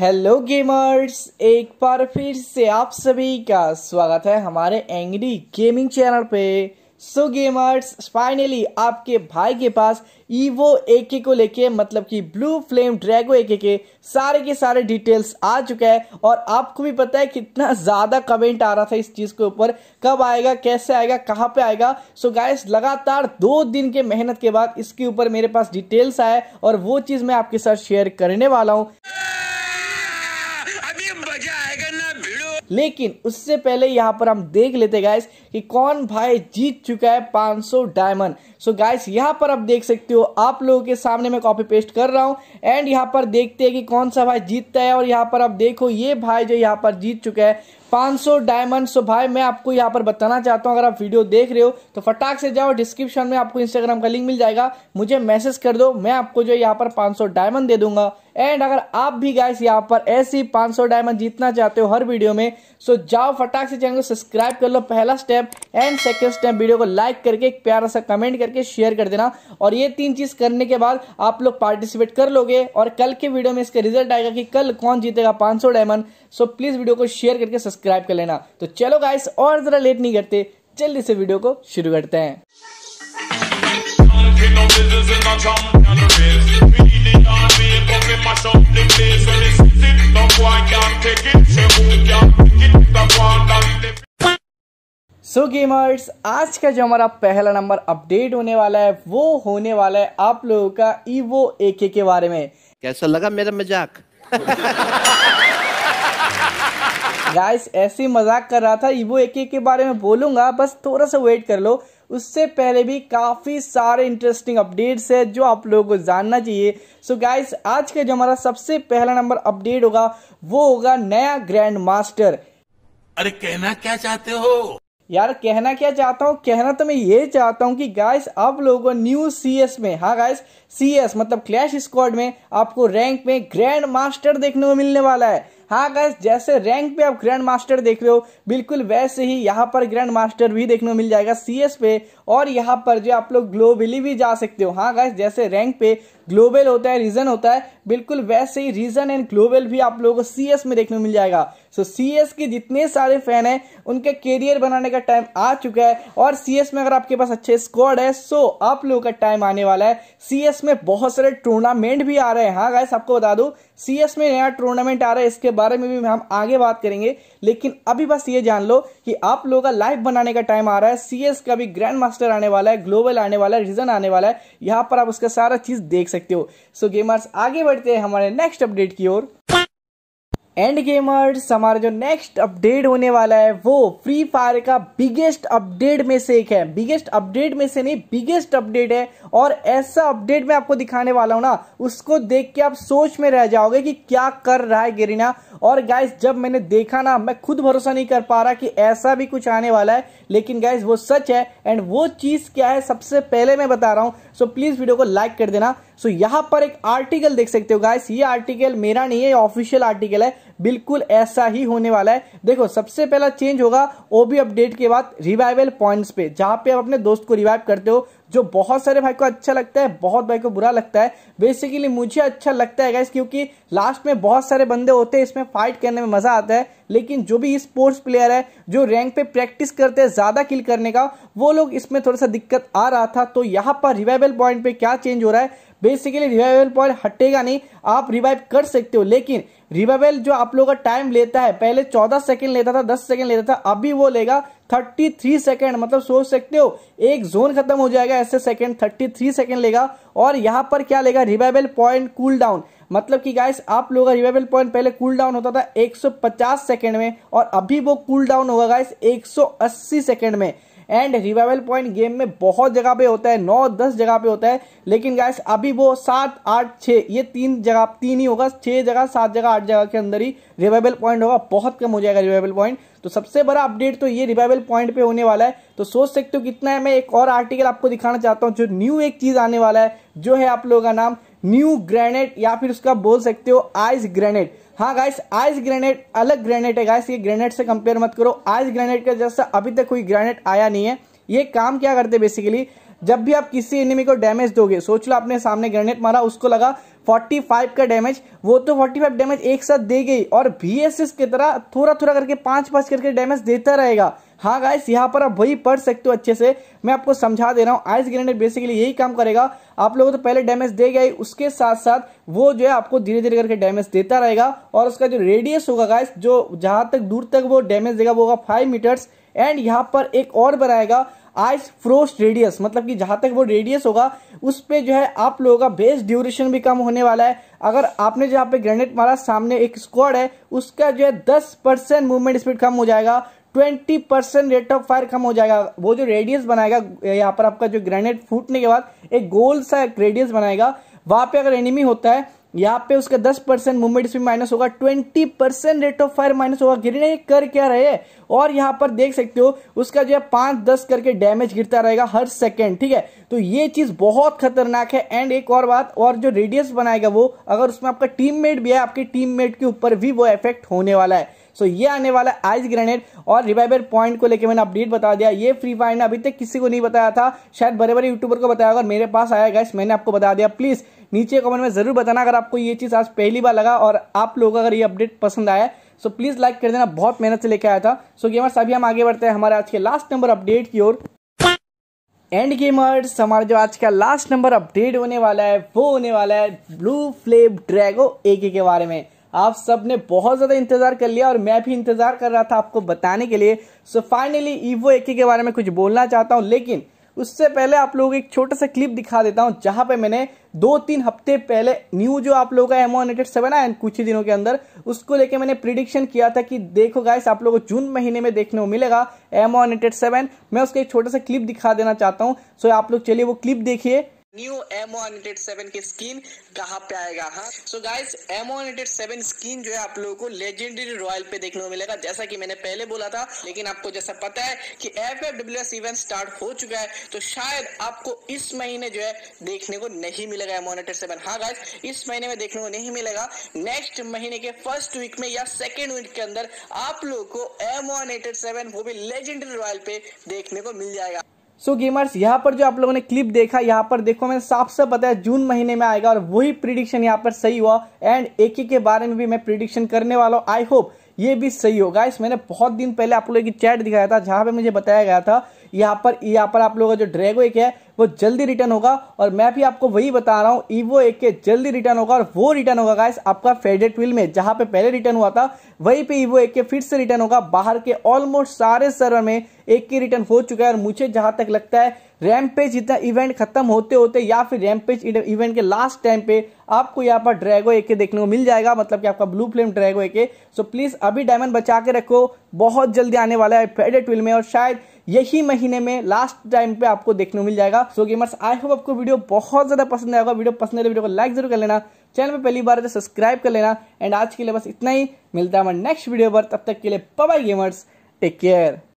hello gamers एक बार फिर से आप सभी का स्वागत है हमारे एंग्री गेमिंग चैनल पे सो गेमर्स फाइनली आपके भाई के पास ईवो एके को लेके मतलब कि ब्लू फ्लेम ड्रैगो एके के सारे के सारे डिटेल्स आ चुका है और आपको भी पता है कितना ज़्यादा कमेंट आ रहा था इस चीज़ के ऊपर कब आएगा कैसे आएगा कहाँ पे आएगा सो गाइस लगातार दो दिन के मेहनत के बाद इसके ऊपर मेरे पास डिटेल्स आए और वो चीज़ मैं आपके साथ शेयर करने वाला हूँ अभी मजा आएगा ना भिड़ो लेकिन उससे पहले यहाँ पर हम देख लेते गाइस कि कौन भाई जीत चुका है 500 डायमंड सो गाइस यहाँ पर आप देख सकते हो आप लोगों के सामने मैं कॉपी पेस्ट कर रहा हूँ एंड यहाँ पर देखते हैं कि कौन सा भाई जीतता है और यहाँ पर आप देखो ये भाई जो यहाँ पर जीत चुका है 500 डायमंड सो भाई मैं आपको यहाँ पर बताना चाहता हूँ अगर आप वीडियो देख रहे हो तो फटाक से जाओ डिस्क्रिप्शन में आपको इंस्टाग्राम का लिंक मिल जाएगा मुझे मैसेज कर दो मैं आपको जो यहाँ पर 500 डायमंड दे दूंगा एंड अगर आप भी गाइस यहाँ पर ऐसी 500 डायमंड जीतना चाहते हो हर वीडियो में सो जाओ फटाक से चैनल को सब्सक्राइब कर लो पहला step and second step video को लाइक करके एक प्यारा सा कमेंट करके शेयर कर देना और ये तीन चीज करने के बाद आप लोग पार्टिसिपेट कर लोगे और कल के वीडियो में इसका रिजल्ट आएगा कि कल कौन जीतेगा पांच डायमंड सो प्लीज वीडियो को शेयर करके सब्सक्राइब सब्सक्राइब कर लेना तो चलो गाइस और ज़रा लेट नहीं करते जल्दी से वीडियो को शुरू करते हैं सो so गेमर्स आज का जो हमारा पहला नंबर अपडेट होने वाला है वो होने वाला है आप लोगों का ईवो एके के बारे में कैसा लगा मेरा मजाक गाइस ऐसे मजाक कर रहा था इवो एक के बारे में बोलूंगा बस थोड़ा सा वेट कर लो उससे पहले भी काफ़ी सारे इंटरेस्टिंग अपडेट्स है जो आप लोगों को जानना चाहिए सो so गाइस आज का जो हमारा सबसे पहला नंबर अपडेट होगा वो होगा नया ग्रैंड मास्टर अरे कहना क्या चाहते हो यार कहना क्या चाहता हूँ कहना तो मैं ये चाहता हूँ कि गाइस आप लोगों को न्यू सीएस में हाँ गाइस सीएस मतलब क्लैश स्क्वाड में आपको रैंक में ग्रैंड मास्टर देखने को मिलने वाला है हाँ गैस जैसे रैंक पे आप ग्रैंड मास्टर देख रहे हो बिल्कुल वैसे ही यहाँ पर ग्रैंड मास्टर भी देखने को मिल जाएगा सीएस पे और यहाँ पर जो आप लोग ग्लोबली भी जा सकते हो हाँ गैस जैसे रैंक पे ग्लोबल होता है रीजन होता है बिल्कुल वैसे ही रीजन एंड ग्लोबल भी आप लोगों को सीएस में देखने को मिल जाएगा सो so, सीएस के जितने सारे फैन हैं उनके करियर बनाने का टाइम आ चुका है और सीएस में अगर आपके पास अच्छे स्क्वाड है सो so, आप लोगों का टाइम आने वाला है सीएस में बहुत सारे टूर्नामेंट भी आ रहे हैं हाँ गाइस आपको बता दू सीएस में नया टूर्नामेंट आ रहा है इसके बारे में भी हम आगे बात करेंगे लेकिन अभी बस ये जान लो कि आप लोगों का लाइफ बनाने का टाइम आ रहा है सीएस का भी ग्रैंड मास्टर आने वाला है ग्लोबल आने वाला है रीजन आने वाला है यहाँ पर आप उसका सारा चीज देख सकते सकते हो सो गेमर्स आगे बढ़ते हैं हमारे नेक्स्ट अपडेट की ओर एंड गेमर्स हमारा जो नेक्स्ट अपडेट होने वाला है वो फ्री फायर का बिगेस्ट अपडेट में से एक है बिगेस्ट अपडेट में से नहीं बिगेस्ट अपडेट है और ऐसा अपडेट मैं आपको दिखाने वाला हूं ना उसको देख के आप सोच में रह जाओगे कि क्या कर रहा है गिरिना और गाइज जब मैंने देखा ना मैं खुद भरोसा नहीं कर पा रहा कि ऐसा भी कुछ आने वाला है लेकिन गाइज वो सच है एंड वो चीज़ क्या है सबसे पहले मैं बता रहा हूँ सो प्लीज़ वीडियो को लाइक कर देना सो यहाँ पर एक आर्टिकल देख सकते हो गाइस ये आर्टिकल मेरा नहीं है ऑफिशियल आर्टिकल है बिल्कुल ऐसा ही होने वाला है देखो सबसे पहला चेंज होगा ओबी अपडेट के बाद रिवाइवल पॉइंट्स पे जहां पे आप अपने दोस्त को रिवाइव करते हो जो बहुत सारे भाई को अच्छा लगता है बहुत भाई को बुरा लगता है बेसिकली मुझे अच्छा लगता है गैस क्योंकि लास्ट में बहुत सारे बंदे होते हैं इसमें फाइट करने में मजा आता है लेकिन जो भी स्पोर्ट्स प्लेयर है जो रैंक पे प्रैक्टिस करते हैं ज्यादा किल करने का वो लोग इसमें थोड़ा सा दिक्कत आ रहा था तो यहाँ पर रिवाइवल पॉइंट पे क्या चेंज हो रहा है बेसिकली रिवाइवल पॉइंट हटेगा नहीं आप रिवाइव कर सकते हो लेकिन रिवाइवल जो आप लोगों का टाइम लेता है पहले चौदह सेकंड लेता था दस सेकंड लेता था अभी वो लेगा थर्टी थ्री सेकेंड मतलब सोच सकते हो एक जोन खत्म हो जाएगा ऐसे सेकंड थर्टी थ्री सेकेंड लेगा और यहाँ पर क्या लेगा रिवाइवल पॉइंट कूल डाउन मतलब कि गाइस आप लोगों का रिवाइवल पॉइंट पहले कूल डाउन होता था 150 सेकंड में और अभी वो कूल डाउन होगा गाइस 180 सेकंड में एंड रिवाइवल पॉइंट गेम में बहुत जगह पे होता है नौ दस जगह पे होता है लेकिन गैस अभी वो सात आठ छः ये तीन जगह तीन ही होगा छः जगह सात जगह आठ जगह के अंदर ही रिवाइवल पॉइंट होगा बहुत कम हो जाएगा रिवाइवल पॉइंट तो सबसे बड़ा अपडेट तो ये रिवाइवल पॉइंट पे होने वाला है तो सोच सकते हो कितना है मैं एक और आर्टिकल आपको दिखाना चाहता हूँ जो न्यू एक चीज़ आने वाला है जो है आप लोगों का नाम न्यू ग्रेनेड या फिर उसका बोल सकते हो आइस ग्रेनेड हाँ गाइस आइस ग्रेनेड अलग ग्रेनेड है गाइस ये ग्रेनेड से कंपेयर मत करो आइस ग्रेनेड का जैसा अभी तक कोई ग्रेनेड आया नहीं है ये काम क्या करते बेसिकली जब भी आप किसी एनिमी को डैमेज दोगे सोच लो आपने सामने ग्रेनेड मारा उसको लगा 45 का डैमेज वो तो 45 डैमेज एक साथ दे गई और बी की तरह थोड़ा थोड़ा करके पांच पांच करके डैमेज देता रहेगा हाँ गाइस यहाँ पर आप वही पढ़ सकते हो अच्छे से मैं आपको समझा दे रहा हूँ आइस ग्रेनेड बेसिकली यही काम करेगा आप लोगों को तो पहले डैमेज दे गया उसके साथ साथ वो जो है आपको धीरे धीरे करके डैमेज देता रहेगा और उसका जो रेडियस होगा गाइस जो जहाँ तक दूर तक वो डैमेज देगा वो होगा फाइव मीटर्स एंड यहाँ पर एक और बनाएगा आइस फ्रोस्ट रेडियस मतलब कि जहां तक वो रेडियस होगा उस पर जो है आप लोगों का बेस ड्यूरेशन भी कम होने वाला है अगर आपने जहाँ पे ग्रेनेड मारा सामने एक स्क्वाड है उसका जो है दस परसेंट मूवमेंट स्पीड कम हो जाएगा twenty percent rate of fire कम हो जाएगा वो जो रेडियस बनाएगा यहाँ पर आपका जो ग्रेनेड फूटने के बाद एक गोल सा रेडियस बनाएगा वहां पे अगर एनिमी होता है यहाँ पे उसका 10 परसेंट मूवमेंट स्पीड माइनस होगा 20 percent rate of fire minus होगा गिरने कर क्या रहे और यहाँ पर देख सकते हो उसका जो है पांच दस करके डैमेज गिरता रहेगा हर सेकेंड ठीक है तो ये चीज बहुत खतरनाक है एंड एक और बात और जो रेडियस बनाएगा वो अगर उसमें आपका टीममेट भी है आपके टीममेट के ऊपर भी वो इफेक्ट होने वाला है सो ये आने वाला आइस ग्रेनेड और रिवाइवर पॉइंट को लेकर मैंने अपडेट बता दिया ये फ्री फायर ने अभी तक किसी को नहीं बताया था शायद बड़े बड़े यूट्यूबर को बताया अगर मेरे पास आया गैस मैंने आपको बता दिया प्लीज नीचे कमेंट में जरूर बताना अगर आपको ये चीज आज पहली बार लगा और आप लोग अगर ये अपडेट पसंद आया सो प्लीज लाइक कर देना बहुत मेहनत से लेके आया था सो गेमर्स अभी हम आगे बढ़ते हैं हमारे आज के लास्ट नंबर अपडेट की ओर एंड गेमर्स हमारा जो आज का लास्ट नंबर अपडेट होने वाला है वो होने वाला है ब्लू फ्लेप ड्रैगो एके के बारे में आप सब ने बहुत ज़्यादा इंतज़ार कर लिया और मैं भी इंतज़ार कर रहा था आपको बताने के लिए सो फाइनली ईवो एक के बारे में कुछ बोलना चाहता हूँ लेकिन उससे पहले आप लोगों को एक छोटा सा क्लिप दिखा देता हूँ जहां पे मैंने दो तीन हफ्ते पहले न्यू जो आप लोगों का एमोन एटेड सेवन आया कुछ ही दिनों के अंदर उसको लेके मैंने प्रिडिक्शन किया था कि देखो गाइस आप लोगों को जून महीने में देखने को मिलेगा एमोन एटेड सेवन मैं उसका एक छोटा सा क्लिप दिखा देना चाहता हूँ सो आप लोग चलिए वो क्लिप देखिए new M MO hundred seven की स्किन कहाँ पे आएगा हाँ so guys MO hundred seven skin जो है आप लोगों को लेजेंडरी रॉयल पे देखने को मिलेगा जैसा कि मैंने पहले बोला था लेकिन आपको जैसा पता है कि F F W S event start हो चुका है तो शायद आपको इस महीने जो है देखने को नहीं मिलेगा एम एमओ हंड्रेड सेवन हाँ गाइज इस महीने में देखने को नहीं मिलेगा नेक्स्ट महीने के फर्स्ट वीक में या सेकेंड वीक के अंदर आप लोग को एम एमओ हंड्रेड सेवन वो भी लेजेंडरी रॉयल पे देखने को मिल जाएगा सो so, गेमर्स यहाँ पर जो आप लोगों ने क्लिप देखा यहाँ पर देखो मैंने साफ साफ बताया जून महीने में आएगा और वही प्रिडिक्शन यहाँ पर सही हुआ एंड एक ही के बारे में भी मैं प्रिडिक्शन करने वाला हूँ आई होप ये भी सही होगा इस मैंने बहुत दिन पहले आप लोगों की चैट दिखाया था जहां पे मुझे बताया गया था यहाँ पर यहाँ पर आप लोगों का जो ड्रैगो एक है वो जल्दी रिटर्न होगा और मैं भी आपको वही बता रहा हूँ ईवो एक के जल्दी रिटर्न होगा और वो रिटर्न होगा गाइस आपका फेडरेट व्हील में जहां पे पहले रिटर्न हुआ था वही पे ईवो एक के फिर से रिटर्न होगा बाहर के ऑलमोस्ट सारे सर्वर में एक की रिटर्न हो चुका है और मुझे जहां तक लगता है रैमपेज जितना इवेंट खत्म होते होते या फिर रैमपेज इवेंट के लास्ट टाइम पे आपको यहाँ पर ड्रैगो एके देखने को मिल जाएगा मतलब कि आपका blue flame draco AK so please अभी डायमंड बचा के रखो बहुत जल्दी आने वाला है फ्राइडे ट्वेल्व में और शायद यही महीने में लास्ट टाइम पे आपको देखने को मिल जाएगा सो गेमर्स आई होप आपको वीडियो बहुत ज्यादा पसंद आएगा वीडियो पसंद आए वीडियो तो को लाइक जरूर कर लेना चैनल पे पहली बार सब्सक्राइब तो कर लेना एंड आज के लिए बस इतना ही मिलता है हमारे नेक्स्ट वीडियो पर तब तक के लिए पबाई गेमर्स टेक केयर